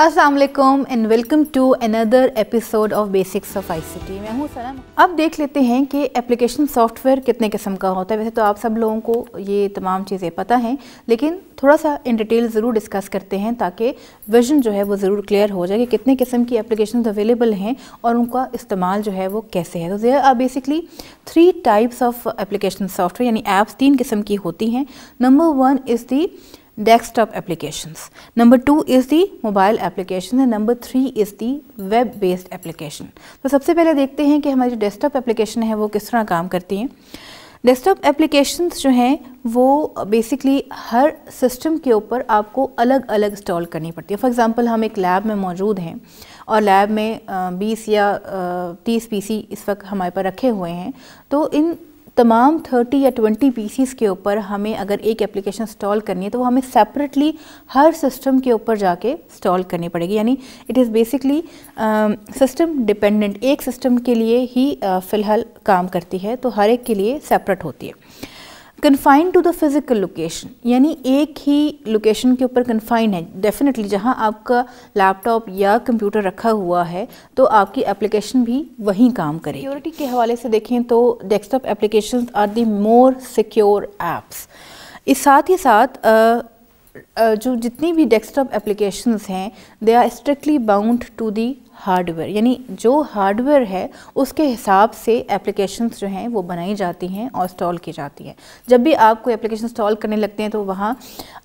Aslam and welcome to another episode of basics of T मैं हूँ सरम अब देख लेते हैं कि एप्लीकेशन सॉफ्टवेयर कितने किस्म का होता है वैसे तो आप सब लोगों को ये तमाम चीज़ें पता हैं लेकिन थोड़ा सा इन डिटेल ज़रूर डिस्कस करते हैं ताकि विजन जो है वो ज़रूर क्लियर हो जाए कि कितने किस्म की एप्लीकेशन अवेलेबल हैं और उनका इस्तेमाल जो है वो कैसे है तो there are basically three types of application software यानी ऐप्स तीन किस्म की होती हैं number one is the desktop applications. Number two is the mobile application and number three is the web based application. तो सबसे पहले देखते हैं कि हमारी जो desktop application है वो किस तरह काम करती हैं डेस्कटॉप एप्लीकेशंस जो हैं वो बेसिकली हर सिस्टम के ऊपर आपको अलग अलग इंस्टॉल करनी पड़ती है फॉर एग्ज़ाम्पल हम एक लैब में मौजूद हैं और लैब में 20 या 30 पीसी इस वक्त हमारे पर रखे हुए हैं तो इन तमाम 30 या 20 पीसीस के ऊपर हमें अगर एक एप्लीकेशन इंस्टॉल करनी है तो वो हमें सेपरेटली हर सिस्टम के ऊपर जाके इंस्टॉल करनी पड़ेगी यानी it is basically system dependent एक सिस्टम के लिए ही uh, फ़िलहाल काम करती है तो हर एक के लिए सेपरेट होती है confined to the physical location यानी एक ही लोकेशन के ऊपर कन्फाइंड है डेफिनेटली जहाँ आपका लैपटॉप या कंप्यूटर रखा हुआ है तो आपकी एप्लीकेशन भी वहीं काम करे सिक्योरिटी के हवाले से देखें तो desktop application are the more secure apps इस साथ ही साथ आ, जो जितनी भी डेस्कटॉप एप्लीकेशंस हैं they are strictly bound to the hardware यानी जो हार्डवेयर है उसके हिसाब से एप्लीकेशंस जो हैं वो बनाई जाती हैं और इंस्टॉल की जाती हैं जब भी आप कोई एप्लीकेशन इंस्टॉल करने लगते हैं तो वहाँ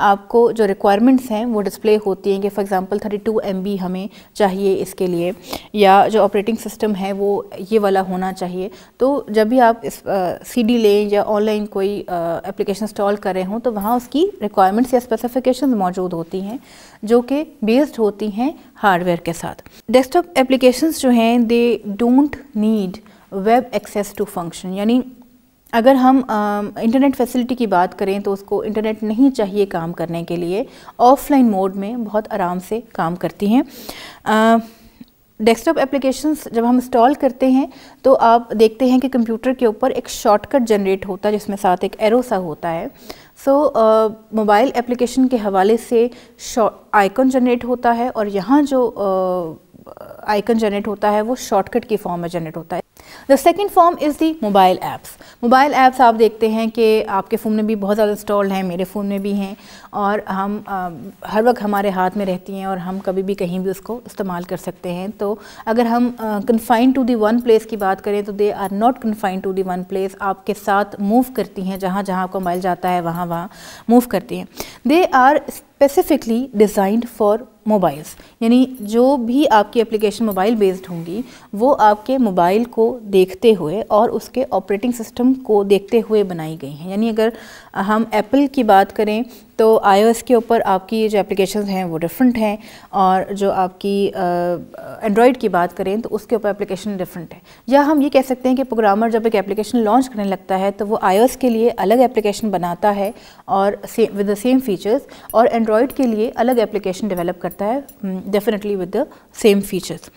आपको जो रिक्वायरमेंट्स हैं वो डिस्प्ले होती हैं कि फॉर एग्ज़ाम्पल थर्टी टू हमें चाहिए इसके लिए या जो ऑपरेटिंग सिस्टम है वो ये वाला होना चाहिए तो जब भी आप सी डी लें या ऑनलाइन कोई एप्लीकेशन इंस्टॉल कर रहे हों तो वहाँ उसकी रिक्वायरमेंट्स या स्पेसिफिकेशन मौजूद होती हैं जो कि बेस्ड होती हैं हार्डवेयर के साथ डेस्कटॉप एप्लीकेशंस जो हैं they don't need web access to function यानी अगर हम इंटरनेट फैसिलिटी की बात करें तो उसको इंटरनेट नहीं चाहिए काम करने के लिए ऑफलाइन मोड में बहुत आराम से काम करती हैं डेस्कटॉप एप्लीकेशंस जब हम इंस्टॉल करते हैं तो आप देखते हैं कि कंप्यूटर के ऊपर एक शॉर्टकट जनरेट होता है जिसमें साथ एक एरो सा होता है सो मोबाइल एप्लीकेशन के हवाले से आइकन जनरेट होता है और यहाँ जो आइकन uh, जनरेट होता है वो शॉर्टकट की फॉर्म में जनरेट होता है the second form is the mobile apps mobile apps आप देखते हैं कि आपके फ़ोन में भी बहुत ज़्यादा इंस्टॉल्ड हैं मेरे फ़ोन में भी हैं और हम आ, हर वक्त हमारे हाथ में रहती हैं और हम कभी भी कहीं भी उसको इस्तेमाल कर सकते हैं तो अगर हम confine to the one place की बात करें तो they are not confine to the one place आपके साथ मूव करती हैं जहाँ जहाँ आपका मोबाइल जाता है वहाँ वहाँ मूव करती हैं they are specifically designed for mobiles यानी जो भी आपकी एप्लीकेशन मोबाइल बेस्ड होंगी वो आपके मोबाइल को देखते हुए और उसके ऑपरेटिंग सिस्टम को देखते हुए बनाई गई हैं यानी अगर हम एप्पल की बात करें तो आईओएस के ऊपर आपकी जो एप्लीकेशन हैं वो डिफरेंट हैं और जो आपकी एंड्रॉयड की बात करें तो उसके ऊपर एप्लीकेशन डिफरेंट है या हम ये कह सकते हैं कि प्रोग्रामर जब एक एप्लीकेशन लॉन्च करने लगता है तो वो आईओएस के लिए अलग एप्लीकेशन बनाता है और same with the same features और एंड्रॉयड के लिए अलग एप्लीकेशन डेवलप करता है definitely with the same features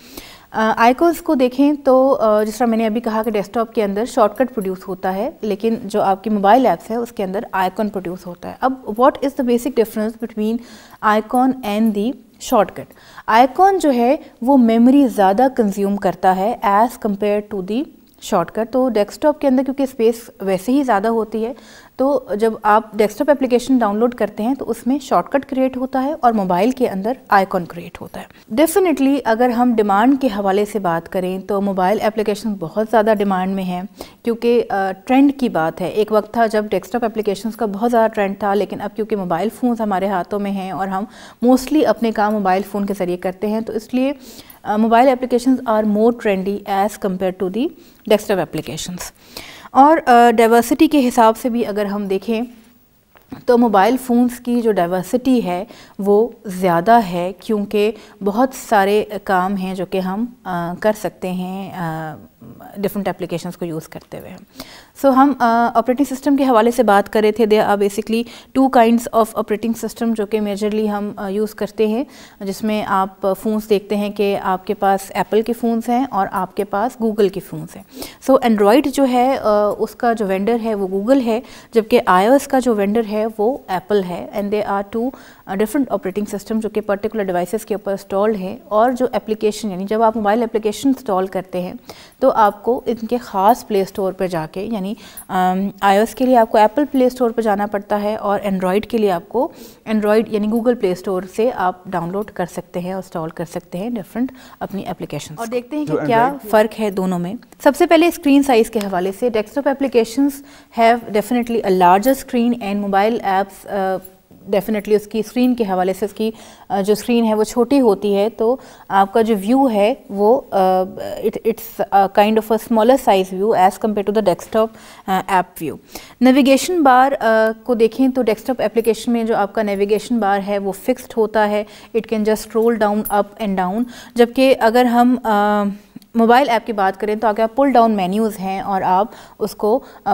icons को देखें तो जिस तरह मैंने अभी कहा कि डेस्कटॉप के अंदर शॉर्टकट प्रोड्यूस होता है लेकिन जो आपकी मोबाइल ऐप्स है उसके अंदर आइकॉन प्रोड्यूस होता है अब what is the basic difference between icon and the shortcut icon जो है वो मेमोरी ज़्यादा कंज्यूम करता है as compare to the shortcut तो डेस्कटॉप के अंदर क्योंकि स्पेस वैसे ही ज़्यादा होती है तो जब आप डेस्कटॉप एप्लीकेशन डाउनलोड करते हैं तो उसमें शॉर्टकट क्रिएट होता है और मोबाइल के अंदर आइकॉन क्रिएट होता है डेफिनेटली अगर हम डिमांड के हवाले से बात करें तो मोबाइल एप्लीकेशन बहुत ज़्यादा डिमांड में है क्योंकि ट्रेंड की बात है एक वक्त था जब डेस्कटॉप एप्लीकेशन का बहुत ज़्यादा ट्रेंड था लेकिन अब क्योंकि मोबाइल फ़ोन हमारे हाथों में हैं और हम मोस्टली अपने काम मोबाइल फ़ोन के ज़रिए करते हैं तो इसलिए mobile application are more trendy as compare to the desktop applications और डाइवर्सिटी uh, के हिसाब से भी अगर हम देखें तो मोबाइल फ़ोनस की जो डाइवर्सिटी है वो ज़्यादा है क्योंकि बहुत सारे काम हैं जो कि हम uh, कर सकते हैं uh, डिफरेंट एप्लीकेशन को यूज़ करते हुए सो so, हम ऑपरेटिंग uh, सिस्टम के हवाले से बात कर रहे थे they are basically two kinds of operating system जो कि मेजरली हम यूज़ uh, करते हैं जिसमें आप फ़ोन्स देखते हैं कि आपके पास एप्पल के फ़ोन्स हैं और आपके पास गूगल के फ़ोन्स हैं सो एंड्रॉयड जो है uh, उसका जो वेंडर है वो गूगल है जबकि आई का जो वेंडर है वो एप्पल है and they are two different operating system जो कि पर्टिकुलर डिवाइसेस के ऊपर इंस्टॉल्ड है और जो एप्लीकेशन यानी जब आप मोबाइल एप्लीकेशन इंस्टॉल करते हैं तो आपको इनके ख़ास प्ले स्टोर पर जाके यानी आई के लिए आपको एप्पल प्ले स्टोर पर जाना पड़ता है और एंड्रॉयड के लिए आपको एंड्रॉयड यानी गूगल प्ले स्टोर से आप डाउनलोड कर सकते हैं और इंस्टॉल कर सकते हैं डिफरेंट अपनी एप्लीकेशन और देखते हैं कि क्या फ़र्क है दोनों में सबसे पहले स्क्रीन साइज़ के हवाले से desktop applications have definitely a larger screen and mobile apps definitely उसकी स्क्रीन के हवाले से उसकी जो स्क्रीन है वो छोटी होती है तो आपका जो व्यू है वो it it's kind of a smaller size view as compare to the desktop app view navigation bar को देखें तो डेस्कटॉप एप्लीकेशन में जो आपका नेविगेशन बार है वो फिक्स्ड होता है it can just roll down up and down जबकि अगर हम uh, मोबाइल ऐप की बात करें तो आगे आप पुल डाउन मेन्यूज़ हैं और आप उसको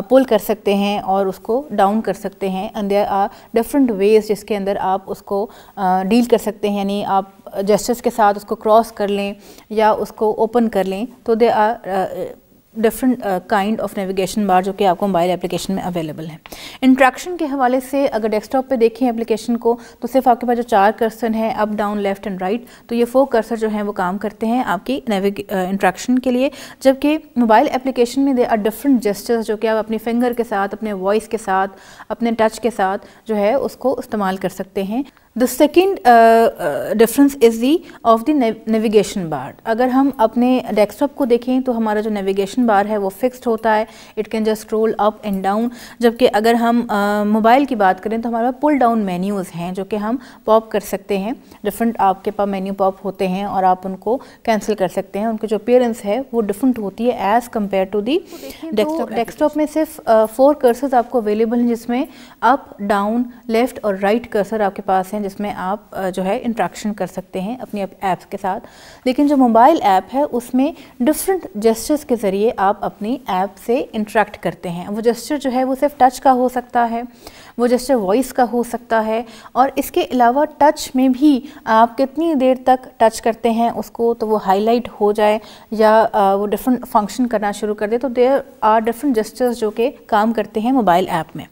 पुल कर सकते हैं और उसको डाउन कर सकते हैं अंदर आ आर डिफरेंट वेज जिसके अंदर आप उसको डील कर सकते हैं यानी आप जस्टिस के साथ उसको क्रॉस कर लें या उसको ओपन कर लें तो they are different kind of navigation bar जो कि आपको मोबाइल एप्लीकेशन में अवेलेबल है इंट्रैक्शन के हवाले से अगर डेस्कटॉप पे देखें एप्लीकेशन को तो सिर्फ आपके पास जो चार कर्सर हैं up down left and right तो ये फोर कर्सर जो हैं वो काम करते हैं आपकी इंट्रैक्शन uh, के लिए जबकि मोबाइल एप्लीकेशन में दे आर डिफरेंट जेस्टर्स जो कि आप अपने फिंगर के साथ अपने वॉइस के साथ अपने टच के साथ जो है उसको इस्तेमाल कर सकते हैं the second difference is the of the navigation bar अगर हम अपने डेस्कटॉप को देखें तो हमारा जो नेविगेशन बार है वो फिक्स्ड होता है it can just scroll up and down जबकि अगर हम मोबाइल uh, की बात करें तो हमारे पास पुल डाउन मेन्यूज़ हैं जो कि हम पॉप कर सकते हैं डिफरेंट आपके पास मेन्यू पॉप होते हैं और आप उनको कैंसिल कर सकते हैं उनकी जो अपेयरेंस है वो डिफरेंट होती है as compare to the desktop desktop में सिर्फ फोर uh, कर्सर्स आपको अवेलेबल हैं जिसमें अप डाउन लेफ़्ट और राइट right कर्सर आपके पास हैं हैं जिसमें आप जो है इंट्रैक्शन कर सकते हैं अपने ऐप्स के साथ लेकिन जो मोबाइल ऐप है उसमें डिफरेंट जेस्टर्स के ज़रिए आप अपनी ऐप से इंट्रैक्ट करते हैं वो जेस्टर जो है वो सिर्फ टच का हो सकता है वो जेस्चर वॉइस का हो सकता है और इसके अलावा टच में भी आप कितनी देर तक टच करते हैं उसको तो वो हाईलाइट हो जाए या वो डिफरेंट फंक्शन करना शुरू कर दे तो देर आर डिफरेंट जेस्चर्स जो के काम करते हैं मोबाइल ऐप में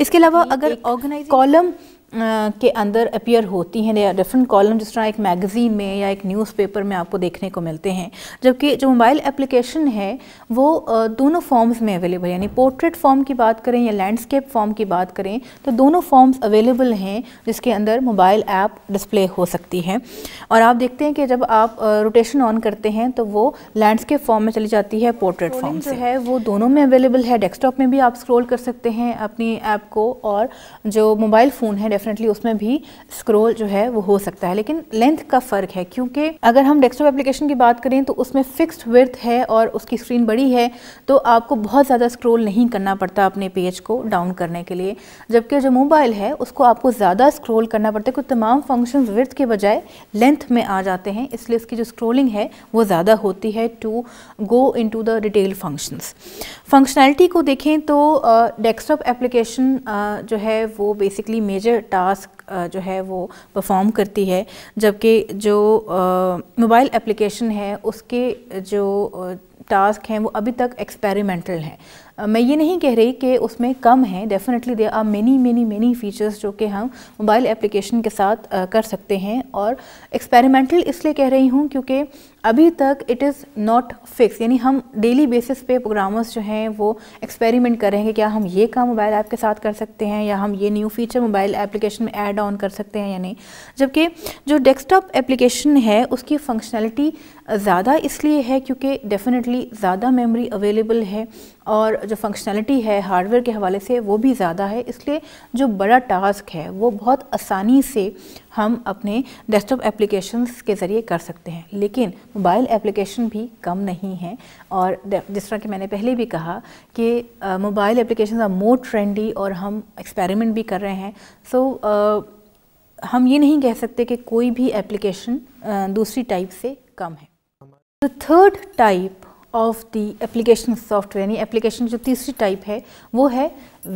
इसके अलावा अगर ऑर्गेनाइज कॉलम के अंदर अपीयर होती हैं या डिफरेंट कॉलम जिस तरह एक मैगज़ीन में या एक न्यूज़पेपर में आपको देखने को मिलते हैं जबकि जो मोबाइल एप्लीकेशन है वो दोनों फॉर्म्स में अवेलेबल है यानी पोर्ट्रेट फॉर्म की बात करें या लैंडस्केप फॉर्म की बात करें तो दोनों फॉर्म्स अवेलेबल हैं जिसके अंदर मोबाइल ऐप डिस्प्ले हो सकती है और आप देखते हैं कि जब आप रोटेशन ऑन करते हैं तो वो लैंडस्केप फॉर्म में चली जाती है पोर्ट्रेट फॉर्म जो है वो दोनों में अवेलेबल है डेस्कटॉप में भी आप स्क्रोल कर सकते हैं अपनी ऐप को और जो मोबाइल फ़ोन है डेफिनेटली उसमें भी स्क्रोल जो है वो हो सकता है लेकिन लेंथ का फ़र्क है क्योंकि अगर हम डेस्कटॉप एप्लीकेशन की बात करें तो उसमें फिक्स्ड विर्थ है और उसकी स्क्रीन बड़ी है तो आपको बहुत ज़्यादा स्क्रोल नहीं करना पड़ता अपने पेज को डाउन करने के लिए जबकि जो मोबाइल है उसको आपको ज़्यादा स्क्रोल करना पड़ता है क्योंकि तमाम फंक्शन विर्थ के बजाय लेंथ में आ जाते हैं इसलिए उसकी जो स्क्रोलिंग है वो ज़्यादा होती है to go into the detail function functionality को देखें तो डेस्कटॉप एप्लीकेशन जो है वो बेसिकली मेजर टास्क uh, जो है वो परफॉर्म करती है जबकि जो मोबाइल uh, एप्लीकेशन है उसके जो टास्क uh, हैं वो अभी तक एक्सपेरिमेंटल हैं मैं ये नहीं कह रही कि उसमें कम है definitely they are many many many features जो कि हम मोबाइल एप्लीकेशन के साथ कर सकते हैं और एक्सपेरिमेंटल इसलिए कह रही हूँ क्योंकि अभी तक इट इज़ नॉट फिक्स यानी हम डेली बेसिस पे प्रोग्रामर्स जो हैं वो एक्सपेरिमेंट करेंगे क्या हम ये काम मोबाइल ऐप के साथ कर सकते हैं या हम ये न्यू फीचर मोबाइल एप्लीकेशन में ऐड ऑन कर सकते हैं या नहीं जबकि जो डेस्कटॉप एप्लीकेशन है उसकी फंक्शनैलिटी ज़्यादा इसलिए है क्योंकि डेफिनेटली ज़्यादा मेमोरी अवेलेबल है और जो फंक्शनैलिटी है हार्डवेयर के हवाले से वो भी ज़्यादा है इसलिए जो बड़ा टास्क है वो बहुत आसानी से हम अपने डेस्कटॉप एप्लीकेशंस के ज़रिए कर सकते हैं लेकिन मोबाइल एप्लीकेशन भी कम नहीं है और जिस तरह कि मैंने पहले भी कहा कि mobile application are more trendy और हम एक्सपेरिमेंट भी कर रहे हैं सो so, uh, हम ये नहीं कह सकते कि कोई भी एप्लीकेशन uh, दूसरी टाइप से कम है third type of the application software यानी एप्लीकेशन जो तीसरी टाइप है वो है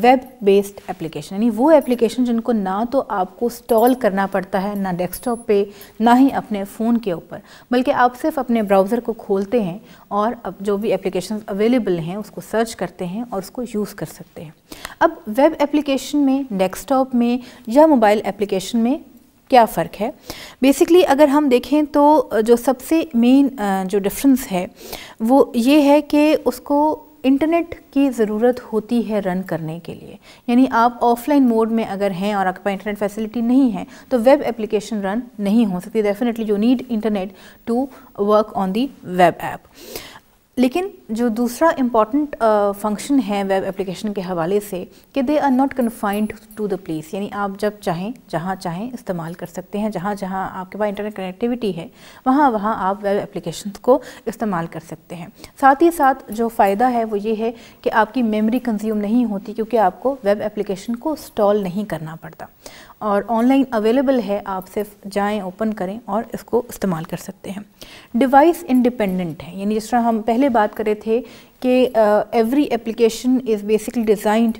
वेब बेस्ड एप्लीकेशन यानी वो एप्लीकेशन जिनको ना तो आपको इंस्टॉल करना पड़ता है ना डेस्कटॉप पे ना ही अपने फ़ोन के ऊपर बल्कि आप सिर्फ अपने ब्राउज़र को खोलते हैं और अब जो भी एप्लीकेशन अवेलेबल हैं उसको सर्च करते हैं और उसको यूज़ कर सकते हैं अब वेब एप्लीकेशन में डेस्कटॉप में या मोबाइल एप्लीकेशन में क्या फ़र्क है बेसिकली अगर हम देखें तो जो सबसे मेन जो डिफरेंस है वो ये है कि उसको इंटरनेट की ज़रूरत होती है रन करने के लिए यानी आप ऑफलाइन मोड में अगर हैं और आपके पास इंटरनेट फैसिलिटी नहीं है तो वेब एप्लीकेशन रन नहीं हो सकती definitely you need internet to work on the web app लेकिन जो दूसरा इम्पॉर्टेंट फंक्शन है वेब एप्लीकेशन के हवाले से कि they are not confined to the place यानी आप जब चाहें जहाँ चाहें इस्तेमाल कर सकते हैं जहाँ जहाँ आपके पास इंटरनेट कनेक्टिविटी है वहाँ वहाँ आप वेब एप्लीकेशन को इस्तेमाल कर सकते हैं साथ ही साथ जो फ़ायदा है वो ये है कि आपकी मेमरी कंज्यूम नहीं होती क्योंकि आपको वेब एप्लीकेशन को इंस्टॉल नहीं करना पड़ता और ऑनलाइन अवेलेबल है आप सिर्फ जाएं ओपन करें और इसको इस्तेमाल कर सकते हैं डिवाइस इंडिपेंडेंट है यानी जिस तरह हम पहले बात कर रहे थे कि every application is basically designed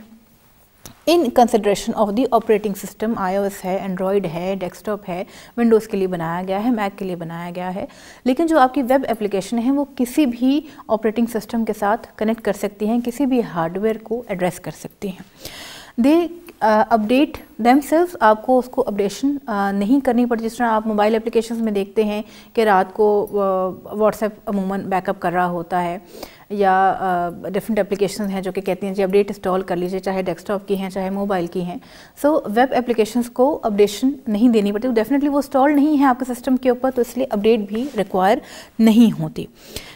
in consideration of the operating system आई है एंड्रॉयड है डेस्कटॉप है विंडोज़ के लिए बनाया गया है मैक के लिए बनाया गया है लेकिन जो आपकी वेब एप्लीकेशन है वो किसी भी ऑपरेटिंग सिस्टम के साथ कनेक्ट कर सकती हैं किसी भी हार्डवेयर को एड्रेस कर सकती हैं दे अपडेट दैम सेल्फ आपको उसको अपडेशन uh, नहीं करनी पड़ती जिस तरह आप मोबाइल एप्लीकेशन में देखते हैं कि रात को व्हाट्सएप uh, अमूमन बैकअप कर रहा होता है या डिफरेंट uh, एप्लीकेशन हैं जो कि कहती हैं जी अपडेट इंस्टॉल कर लीजिए चाहे डेस्कटॉप की हैं चाहे मोबाइल की हैं सो वेब एप्लीकेशन को अपडेशन नहीं देनी पड़ती डेफिनेटली वो इंस्टॉल नहीं है आपके सिस्टम के ऊपर तो इसलिए अपडेट भी रिक्वायर नहीं होती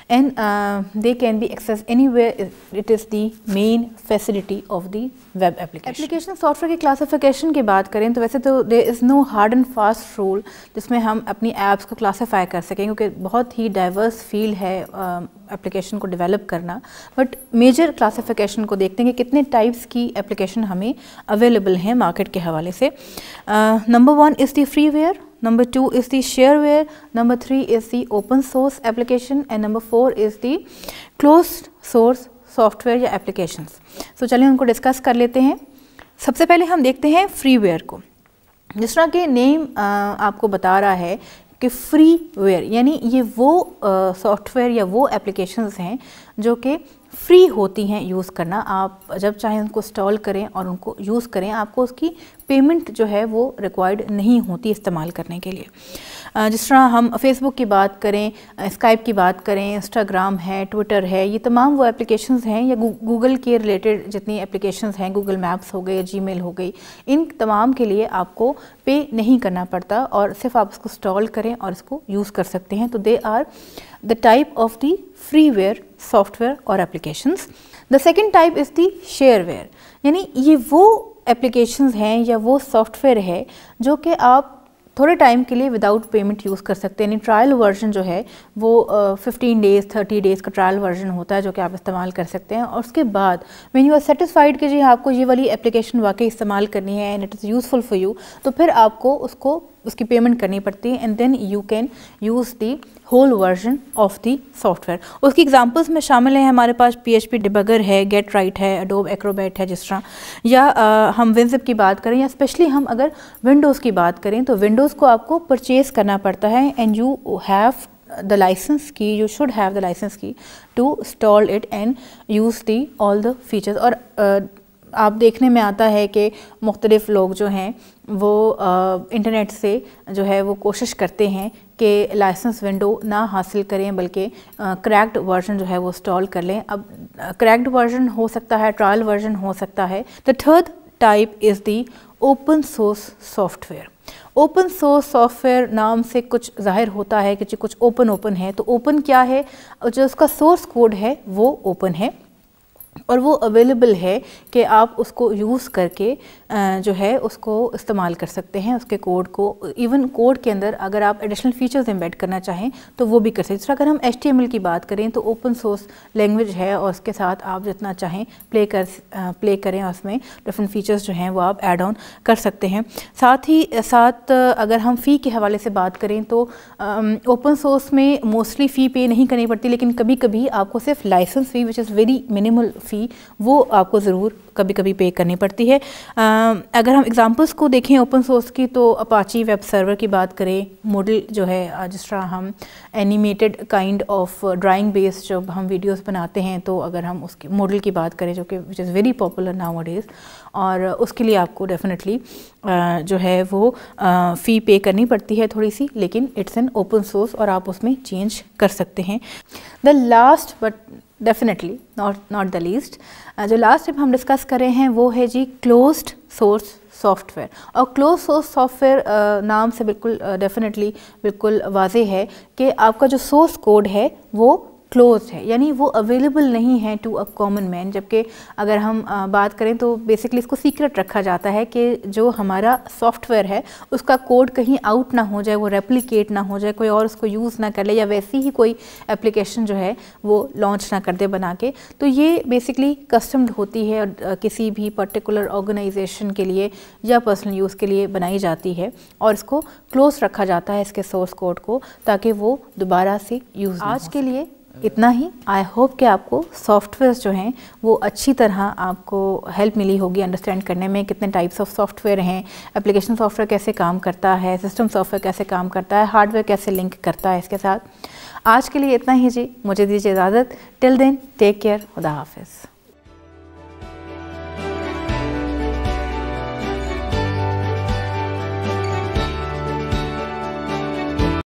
and uh, they can be accessed anywhere it is the main facility of the web application. Application software ki classification ki baat kare to वैसे तो there is no hard and fast rule जिसमें हम अपनी apps को classify कर सकें क्योंकि बहुत ही diverse field है application को develop करना but major classification को देखते हैं कि कितने types की application हमें available हैं market के हवाले से. Number one is the freeware number 2 is the shareware, number 3 is the open source application and number 4 is the closed source software ya applications तो so, चलिए उनको डिस्कस कर लेते हैं सबसे पहले हम देखते हैं फ्रीवेयर को जिस तरह के name aapko bata raha hai कि फ्री वेयर यानी ये वो सॉफ्टवेयर या वो एप्लीकेशंस हैं जो कि फ्री होती हैं यूज़ करना आप जब चाहें उनको इंस्टॉल करें और उनको यूज़ करें आपको उसकी पेमेंट जो है वो रिक्वायर्ड नहीं होती इस्तेमाल करने के लिए जिस तरह हम फेसबुक की बात करें स्काइप की बात करें इंस्टाग्राम है ट्विटर है ये तमाम वो एप्लीकेशंस हैं या गूगल के रिलेटेड जितनी एप्लीकेशंस हैं गूगल मैप्स हो गए जी हो गई इन तमाम के लिए आपको पे नहीं करना पड़ता और सिर्फ आप इसको इंस्टॉल करें और इसको यूज़ कर सकते हैं तो they are the type of the freeware software और applications the second type is the shareware यानी ये वो एप्लीकेशंस हैं या वो सॉफ्टवेयर है जो कि आप थोड़े टाइम के लिए विदाउट पेमेंट यूज़ कर सकते हैं यानी ट्रायल वर्जन जो है वो फिफ्टीन डेज़ थर्टी डेज़ का ट्रायल वर्जन होता है जो कि आप इस्तेमाल कर सकते हैं और उसके बाद मैन यू आर सेटिसफाइड कि जी आपको ये वाली एप्लीकेशन वाकई इस्तेमाल करनी है and it is useful for you तो फिर आपको उसको उसकी पेमेंट करनी पड़ती है and then you can use the whole version of the software उसकी एग्जांपल्स में शामिल हैं हमारे पास पी एच पी डिबगर है गेट राइट है अडोब एक्रोबैट है जिस तरह या आ, हम विंजप की बात करें या स्पेशली हम अगर विंडोज़ की बात करें तो विंडोज़ को आपको परचेज़ करना पड़ता है and you have the license key you should have the license key to install it and use the all the features और uh, आप देखने में आता है कि मुख्तलिफ़ लोग जो हैं वो आ, इंटरनेट से जो है वो कोशिश करते हैं कि लाइसेंस विंडो ना हासिल करें बल्कि क्रैक्ड वर्जन जो है वो इंस्टॉल कर लें अब क्रैक्ड वर्जन हो सकता है ट्रायल वर्जन हो सकता है the third type is the open source software open source software नाम से कुछ जाहिर होता है कि कुछ ओपन ओपन है तो ओपन क्या है जो उसका सोर्स कोड है वो ओपन है और वो अवेलेबल है कि आप उसको यूज़ करके जो है उसको इस्तेमाल कर सकते हैं उसके कोड को इवन कोड के अंदर अगर आप एडिशनल फीचर्स एम्बेड करना चाहें तो वो भी कर सकते हैं दूसरा अगर हम एच की बात करें तो ओपन सोर्स लैंग्वेज है और उसके साथ आप जितना चाहें प्ले कर प्ले करें उसमें डिफरेंट फीचर्स जो हैं वो आप एड ऑन कर सकते हैं साथ ही साथ अगर हम फ़ी के हवाले से बात करें तो ओपन सोर्स में मोस्टली फ़ी पे नहीं करनी पड़ती लेकिन कभी कभी आपको सिर्फ license fee which is very minimal fee वो आपको ज़रूर कभी कभी पे करनी पड़ती है आ, अगर हम एग्ज़ाम्पल्स को देखें ओपन सोर्स की तो अपाची वेब सर्वर की बात करें मॉडल जो है जिस तरह हम animated kind of drawing based जब हम वीडियोस बनाते हैं तो अगर हम उसके मॉडल की बात करें जो कि which is very popular nowadays और उसके लिए आपको डेफिनेटली जो है वो फ़ी पे करनी पड़ती है थोड़ी सी लेकिन इट्स एन ओपन सोर्स और आप उसमें चेंज कर सकते हैं the last but definitely not not the least जो लास्ट टिप हम डिस्कस करें हैं वो है जी क्लोज्ड सोर्स सॉफ्टवेयर और क्लोज सोर्स सॉफ्टवेयर नाम से बिल्कुल डेफिनेटली uh, बिल्कुल वाजे है कि आपका जो सोर्स कोड है वो क्लोज है यानी वो अवेलेबल नहीं है टू अ कॉमन मैन जबकि अगर हम बात करें तो बेसिकली इसको सीक्रेट रखा जाता है कि जो हमारा सॉफ्टवेयर है उसका कोड कहीं आउट ना हो जाए वो रेप्लिकेट ना हो जाए कोई और उसको यूज़ ना कर ले या वैसी ही कोई एप्लीकेशन जो है वो लॉन्च ना कर दे बना के तो ये बेसिकली कस्टम्ड होती है किसी भी पर्टिकुलर ऑर्गेनाइजेशन के लिए या पर्सनल यूज़ के लिए बनाई जाती है और इसको क्लोज रखा जाता है इसके सोर्स कोड को ताकि वो दोबारा से यूज़ आज के लिए इतना ही आई होप कि आपको सॉफ्टवेयर जो हैं वो अच्छी तरह आपको हेल्प मिली होगी अंडरस्टैंड करने में कितने टाइप्स ऑफ सॉफ्टवेयर हैं एप्लीकेशन सॉफ्टवेयर कैसे काम करता है सिस्टम सॉफ्टवेयर कैसे काम करता है हार्डवेयर कैसे लिंक करता है इसके साथ आज के लिए इतना ही जी मुझे दीजिए इजाज़त टिल देन टेक केयर खुदा हाफिज़